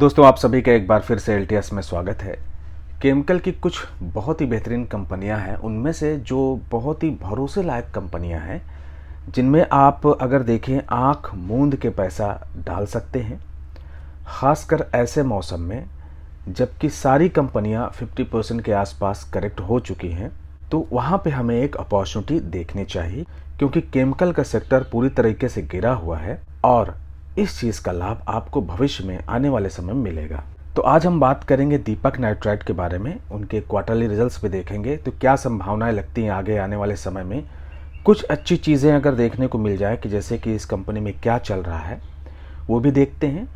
दोस्तों आप सभी का एक बार फिर से एल में स्वागत है केमिकल की कुछ बहुत ही बेहतरीन कंपनियां हैं उनमें से जो बहुत ही भरोसे लायक कंपनियां हैं जिनमें आप अगर देखें आँख मूंद के पैसा डाल सकते हैं खासकर ऐसे मौसम में जबकि सारी कंपनियां 50 परसेंट के आसपास करेक्ट हो चुकी हैं तो वहाँ पे हमें एक अपॉर्चुनिटी देखनी चाहिए क्योंकि केमिकल का सेक्टर पूरी तरीके से गिरा हुआ है और इस चीज़ का लाभ आपको भविष्य में आने वाले समय में मिलेगा तो आज हम बात करेंगे दीपक नाइट्राइट के बारे में उनके क्वार्टरली रिजल्ट्स भी देखेंगे तो क्या संभावनाएं लगती हैं आगे आने वाले समय में कुछ अच्छी चीज़ें अगर देखने को मिल जाए कि जैसे कि इस कंपनी में क्या चल रहा है वो भी देखते हैं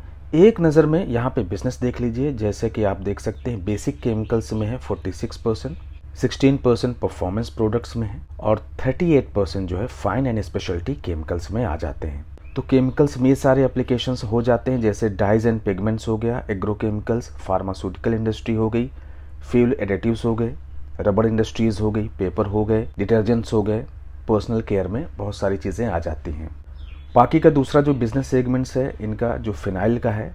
एक नज़र में यहाँ पे बिजनेस देख लीजिए जैसे कि आप देख सकते हैं बेसिक केमिकल्स में है 46 percent sixteen percent performance products में है और 38 परसेंट जो है फाइन एंड स्पेशलिटी केमिकल्स में आ जाते हैं तो केमिकल्स में सारे एप्लीकेशंस हो जाते हैं जैसे डाइज एंड पिगमेंट्स हो गया एग्रोकेमिकल्स फार्मास्यूटिकल इंडस्ट्री हो गई फ्यूल एडिटिव्स हो गए रबड़ इंडस्ट्रीज़ हो गई पेपर हो गए डिटर्जेंट्स हो गए पर्सनल केयर में बहुत सारी चीज़ें आ जाती हैं बाकी का दूसरा जो बिजनेस सेगमेंट्स है इनका जो फिनाइल का है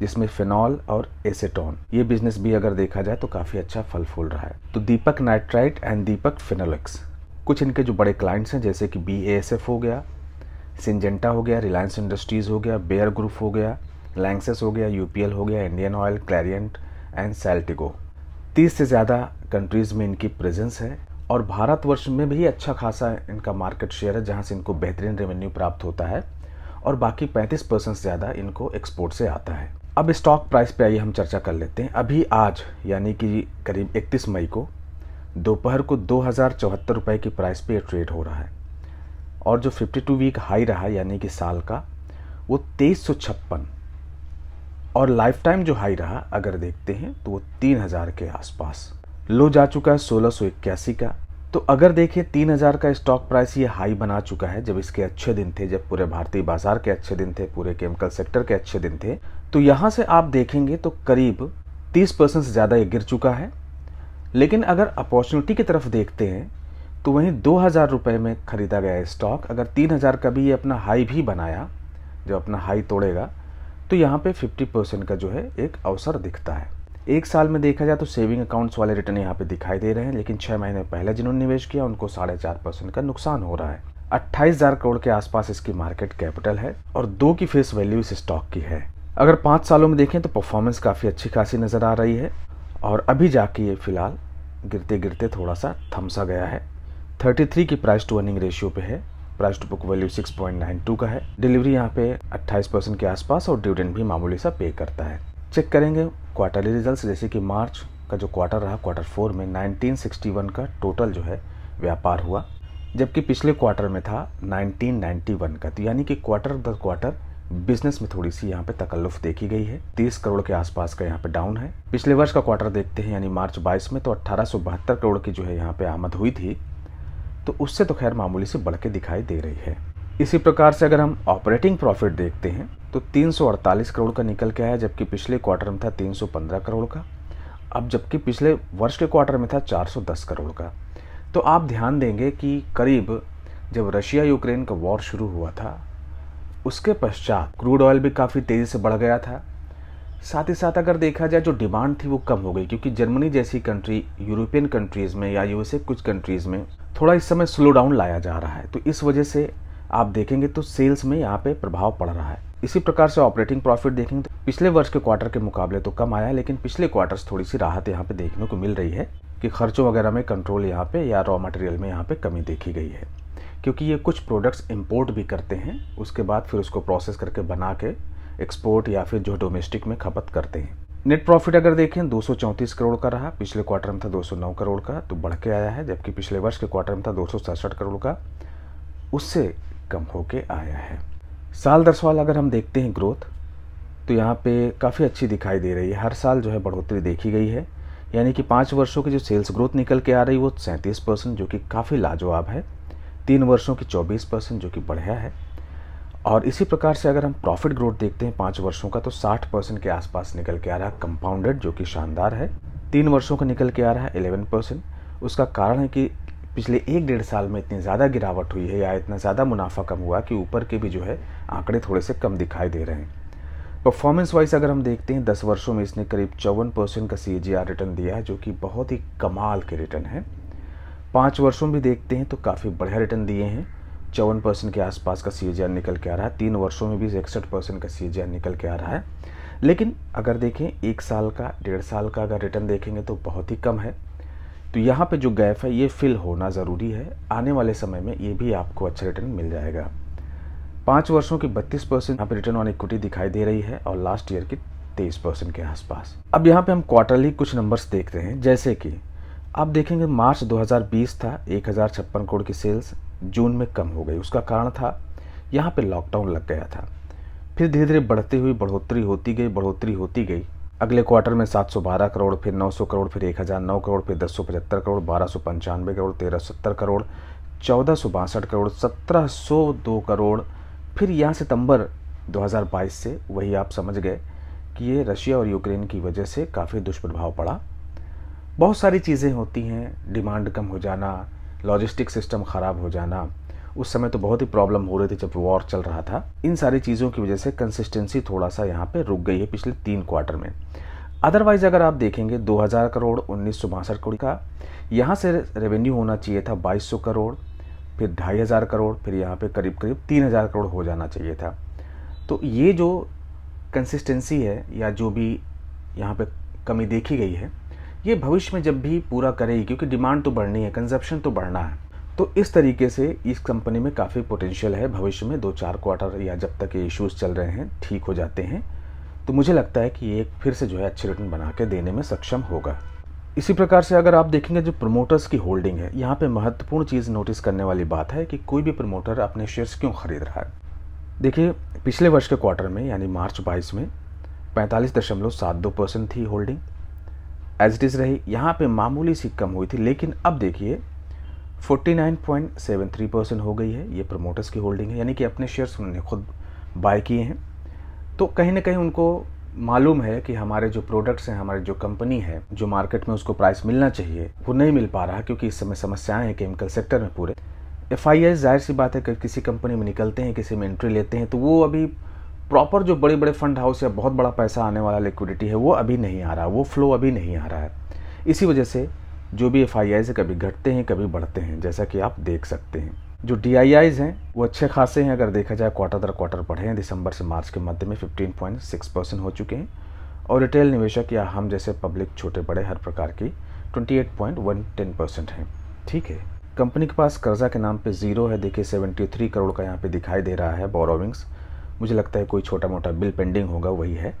जिसमें फिनॉल और एसेटोन ये बिजनेस भी अगर देखा जाए तो काफ़ी अच्छा फल फूल रहा है तो Deepak Nitrite and Deepak Phenolics कुछ इनके जो बड़े क्लाइंट्स हैं जैसे कि बी हो गया सिंजेंटा हो गया रिलायंस इंडस्ट्रीज़ हो गया बेयर ग्रुप हो गया लैंगसेस हो गया यूपीएल हो गया Indian Oil Clariant and Saltigo तीस से ज़्यादा कंट्रीज़ में इनकी प्रेजेंस है और भारतवर्ष में भी अच्छा खासा इनका मार्केट शेयर है जहाँ से इनको बेहतरीन रेवेन्यू प्राप्त होता है और बाकी पैंतीस परसेंट ज़्यादा इनको एक्सपोर्ट से आता है अब स्टॉक प्राइस पे आइए हम चर्चा कर लेते हैं अभी आज यानी कि करीब 31 मई को दोपहर को दो हज़ार की प्राइस पे ट्रेड हो रहा है और जो 52 वीक हाई रहा यानी कि साल का वो तेईस और लाइफ टाइम जो हाई रहा अगर देखते हैं तो वो 3000 के आसपास लो जा चुका है सोलह का तो अगर देखें 3000 का स्टॉक प्राइस ये हाई बना चुका है जब इसके अच्छे दिन थे जब पूरे भारतीय बाजार के अच्छे दिन थे पूरे केमिकल सेक्टर के अच्छे दिन थे तो यहाँ से आप देखेंगे तो करीब 30 परसेंट से ज़्यादा ये गिर चुका है लेकिन अगर अपॉर्चुनिटी की तरफ देखते हैं तो वहीं दो हज़ार रुपये में ख़रीदा गया स्टॉक अगर तीन हज़ार का भी ये अपना हाई भी बनाया जब अपना हाई तोड़ेगा तो यहाँ पे 50 परसेंट का जो है एक अवसर दिखता है एक साल में देखा जाए तो सेविंग अकाउंट्स वाले रिटर्न यहाँ पे दिखाई दे रहे हैं लेकिन छः महीने पहले जिन्होंने निवेश किया उनको साढ़े चार परसेंट का नुकसान हो रहा है अट्ठाईस हजार करोड़ के आसपास इसकी मार्केट कैपिटल है और दो की फेस वैल्यू इस स्टॉक की है अगर पाँच सालों में देखें तो परफॉर्मेंस काफ़ी अच्छी खासी नज़र आ रही है और अभी जाके ये फिलहाल गिरते गिरते थोड़ा सा थमसा गया है 33 की प्राइस टू अर्निंग रेशियो पे है प्राइस टू बुक वैल्यू 6.92 का है डिलीवरी यहाँ पे 28 परसेंट के आसपास और डिविडेंड भी मामूली सा पे करता है चेक करेंगे क्वार्टरली रिजल्ट्स जैसे कि मार्च का जो क्वार्टर रहा क्वार्टर फोर में 1961 का टोटल जो है व्यापार हुआ जबकि पिछले क्वार्टर में था 1991 का तो यानी कि क्वार्टर दर क्वार्टर बिजनेस में थोड़ी सी यहाँ पे तकल्लुफ देखी गई है तीस करोड़ के आसपास का यहाँ पे डाउन है पिछले वर्ष का क्वार्टर देखते हैं यानी मार्च 22 में तो अट्ठारह करोड़ की जो है यहाँ पे आमद हुई थी तो उससे तो खैर मामूली से बढ़ के दिखाई दे रही है इसी प्रकार से अगर हम ऑपरेटिंग प्रॉफिट देखते हैं तो 348 करोड़ का निकल के आया जबकि पिछले क्वार्टर में था 315 करोड़ का अब जबकि पिछले वर्ष के क्वार्टर में था 410 करोड़ का तो आप ध्यान देंगे कि करीब जब रशिया यूक्रेन का वॉर शुरू हुआ था उसके पश्चात क्रूड ऑयल भी काफ़ी तेज़ी से बढ़ गया था साथ ही साथ अगर देखा जाए जो डिमांड थी वो कम हो गई क्योंकि जर्मनी जैसी कंट्री यूरोपियन कंट्रीज़ में या यूएसए कुछ कंट्रीज़ में थोड़ा इस समय स्लो डाउन लाया जा रहा है तो इस वजह से आप देखेंगे तो सेल्स में यहाँ पे प्रभाव पड़ रहा है इसी प्रकार से ऑपरेटिंग प्रॉफिट देखेंगे तो पिछले वर्ष के क्वार्टर के मुकाबले तो कम आया लेकिन पिछले क्वार्टर थोड़ी सी राहत यहाँ पे देखने को मिल रही है कि खर्चों वगैरह में कंट्रोल यहाँ पे या रॉ मटेरियल में यहाँ पे कमी देखी गई है क्योंकि ये कुछ प्रोडक्ट्स इम्पोर्ट भी करते हैं उसके बाद फिर उसको प्रोसेस करके बना के एक्सपोर्ट या फिर जो डोमेस्टिक में खपत करते हैं नेट प्रॉफिट अगर देखें दो करोड़ का रहा पिछले क्वार्टर में था 209 करोड़ का तो बढ़ के आया है जबकि पिछले वर्ष के क्वार्टर में था दो करोड़ का उससे कम होके आया है साल दर साल अगर हम देखते हैं ग्रोथ तो यहाँ पे काफ़ी अच्छी दिखाई दे रही है हर साल जो है बढ़ोतरी देखी गई है यानी कि पाँच वर्षों की जो सेल्स ग्रोथ निकल के आ रही है वो सैंतीस परसेंट जो कि काफ़ी लाजवाब है तीन वर्षों की चौबीस परसेंट जो कि बढ़िया है और इसी प्रकार से अगर हम प्रॉफिट ग्रोथ देखते हैं पाँच वर्षों का तो 60 परसेंट के आसपास निकल के आ रहा है कंपाउंडेड जो कि शानदार है तीन वर्षों का निकल के आ रहा है एलेवन परसेंट उसका कारण है कि पिछले एक डेढ़ साल में इतनी ज़्यादा गिरावट हुई है या इतना ज़्यादा मुनाफा कम हुआ कि ऊपर के भी जो है आंकड़े थोड़े से कम दिखाई दे रहे हैं परफॉर्मेंस वाइज अगर हम देखते हैं दस वर्षों में इसने करीब चौवन परसेंट का सी रिटर्न दिया है जो कि बहुत ही कमाल के रिटर्न है पाँच वर्षों में देखते हैं तो काफ़ी बढ़िया रिटर्न दिए हैं चौवन परसेंट के आसपास का सी निकल के आ रहा है तीन वर्षों में भी इकसठ परसेंट का सी निकल के आ रहा है लेकिन अगर देखें एक साल का डेढ़ साल का अगर रिटर्न देखेंगे तो बहुत ही कम है तो यहाँ पे जो गैप है ये फिल होना ज़रूरी है आने वाले समय में ये भी आपको अच्छा रिटर्न मिल जाएगा पाँच वर्षों की बत्तीस परसेंट यहाँ पर रिटर्न ऑन इक्विटी दिखाई दे रही है और लास्ट ईयर की तेईस परसेंट के आसपास अब यहाँ पे हम क्वार्टरली कुछ नंबर्स देखते हैं जैसे कि आप देखेंगे मार्च 2020 था एक करोड़ की सेल्स जून में कम हो गई उसका कारण था यहाँ पे लॉकडाउन लग गया था फिर धीरे धीरे बढ़ती हुई बढ़ोतरी होती गई बढ़ोतरी होती गई अगले क्वार्टर में 712 करोड़ फिर 900 करोड़ फिर 1009 करोड़ फिर दस करोड़ बारह करोड़ तेरह करोड़ चौदह करोड़ सत्रह करोड़ फिर यहाँ सितंबर 2022 से वही आप समझ गए कि ये रशिया और यूक्रेन की वजह से काफ़ी दुष्प्रभाव पड़ा बहुत सारी चीज़ें होती हैं डिमांड कम हो जाना लॉजिस्टिक सिस्टम ख़राब हो जाना उस समय तो बहुत ही प्रॉब्लम हो रही थी जब वॉर चल रहा था इन सारी चीज़ों की वजह से कंसिस्टेंसी थोड़ा सा यहाँ पर रुक गई है पिछले तीन क्वार्टर में अदरवाइज अगर आप देखेंगे 2000 करोड़ उन्नीस करोड़ का यहाँ से रेवेन्यू होना चाहिए था 2200 करोड़ फिर ढाई हज़ार करोड़ फिर यहाँ पे करीब करीब तीन हज़ार करोड़ हो जाना चाहिए था तो ये जो कंसिस्टेंसी है या जो भी यहाँ पे कमी देखी गई है ये भविष्य में जब भी पूरा करेगी क्योंकि डिमांड तो बढ़नी है कंजप्शन तो बढ़ना है तो इस तरीके से इस कंपनी में काफ़ी पोटेंशियल है भविष्य में दो चार क्वार्टर या जब तक ये इश्यूज़ चल रहे हैं ठीक हो जाते हैं तो मुझे लगता है कि ये फिर से जो है अच्छे रिटर्न बना के देने में सक्षम होगा इसी प्रकार से अगर आप देखेंगे जो प्रमोटर्स की होल्डिंग है यहाँ पे महत्वपूर्ण चीज़ नोटिस करने वाली बात है कि कोई भी प्रमोटर अपने शेयर्स क्यों खरीद रहा है देखिए पिछले वर्ष के क्वार्टर में यानी मार्च बाईस में पैंतालीस दशमलव सात दो परसेंट थी होल्डिंग एज इट इज़ रही यहाँ पे मामूली सी कम हुई थी लेकिन अब देखिए 49.73 परसेंट हो गई है ये प्रमोटर्स की होल्डिंग है यानी कि अपने शेयर्स उन्होंने खुद बाय किए हैं तो कहीं ना कहीं उनको मालूम है कि हमारे जो प्रोडक्ट्स हैं हमारी जो कंपनी है जो मार्केट में उसको प्राइस मिलना चाहिए वो नहीं मिल पा रहा क्योंकि इस समय समस्याएं हैं केमिकल सेक्टर में पूरे एफ जाहिर सी बात है कि किसी कंपनी में निकलते हैं किसी में एंट्री लेते हैं तो वो अभी प्रॉपर जो बड़े बड़े फंड हाउस या बहुत बड़ा पैसा आने वाला लिक्विडिटी है वो अभी नहीं आ रहा वो फ्लो अभी नहीं आ रहा है इसी वजह से जो भी एफ आई आईज कभी घटते हैं कभी बढ़ते हैं जैसा कि आप देख सकते हैं जो डी आई आईज़ हैं वो अच्छे खासे हैं अगर देखा जाए क्वार्टर दर क्वार्टर बढ़े हैं दिसंबर से मार्च के मध्य में फिफ्टीन पॉइंट सिक्स परसेंट हो चुके हैं और रिटेल निवेशक या हम जैसे पब्लिक छोटे बड़े हर प्रकार की twenty eight point one ten percent हैं ठीक है कंपनी के पास कर्जा के नाम पे ज़ीरो है देखिए सेवेंटी थ्री करोड़ का यहाँ पे दिखाई दे रहा है बोरोविंग्स मुझे लगता है कोई छोटा मोटा बिल पेंडिंग होगा वही है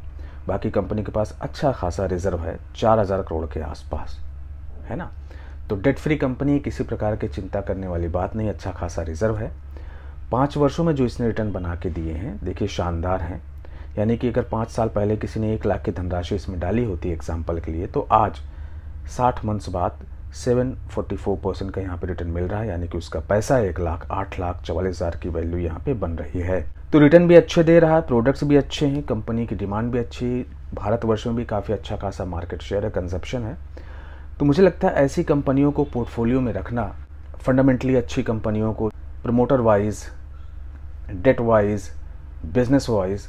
बाकी कंपनी के पास अच्छा खासा रिजर्व है चार हज़ार करोड़ के आसपास है ना तो डेट फ्री कंपनी किसी प्रकार की चिंता करने वाली बात नहीं अच्छा खासा रिजर्व है पाँच वर्षों में जो इसने रिटर्न बना के दिए हैं देखिए शानदार हैं यानी कि अगर पाँच साल पहले किसी ने एक लाख की धनराशि इसमें डाली होती एग्जाम्पल के लिए तो आज साठ मंथ्स बाद सेवन फोर्टी फोर परसेंट का यहाँ पे रिटर्न मिल रहा है यानी कि उसका पैसा एक लाख आठ लाख चवालीस हज़ार की वैल्यू यहाँ पे बन रही है तो रिटर्न भी अच्छे दे रहा है प्रोडक्ट्स भी अच्छे हैं कंपनी की डिमांड भी अच्छी भारतवर्ष में भी काफ़ी अच्छा खासा मार्केट शेयर है कंजप्शन है तो मुझे लगता है ऐसी कंपनियों को पोर्टफोलियो में रखना फंडामेंटली अच्छी कंपनियों को promoter wise debt wise business wise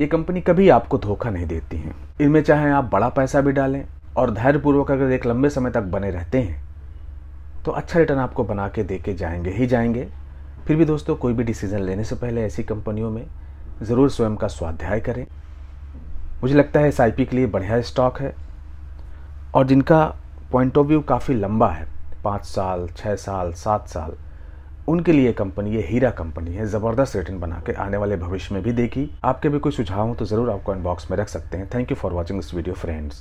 ये कंपनी कभी आपको धोखा नहीं देती हैं इनमें चाहे आप बड़ा पैसा भी डालें और धैर्यपूर्वक अगर एक लंबे समय तक बने रहते हैं तो अच्छा रिटर्न आपको बना के दे के जाएंगे ही जाएंगे फिर भी दोस्तों कोई भी डिसीज़न लेने से पहले ऐसी कंपनियों में ज़रूर स्वयं का स्वाध्याय करें मुझे लगता है एस के लिए बढ़िया स्टॉक है और जिनका पॉइंट ऑफ व्यू काफ़ी लंबा है पाँच साल छः साल सात साल उनके लिए कंपनी ये हीरा कंपनी है ज़बरदस्त रिटर्न बना के आने वाले भविष्य में भी देखी आपके भी कोई सुझाव हो तो ज़रूर आप कॉमेंट बॉक्स में रख सकते हैं thank you for watching this video friends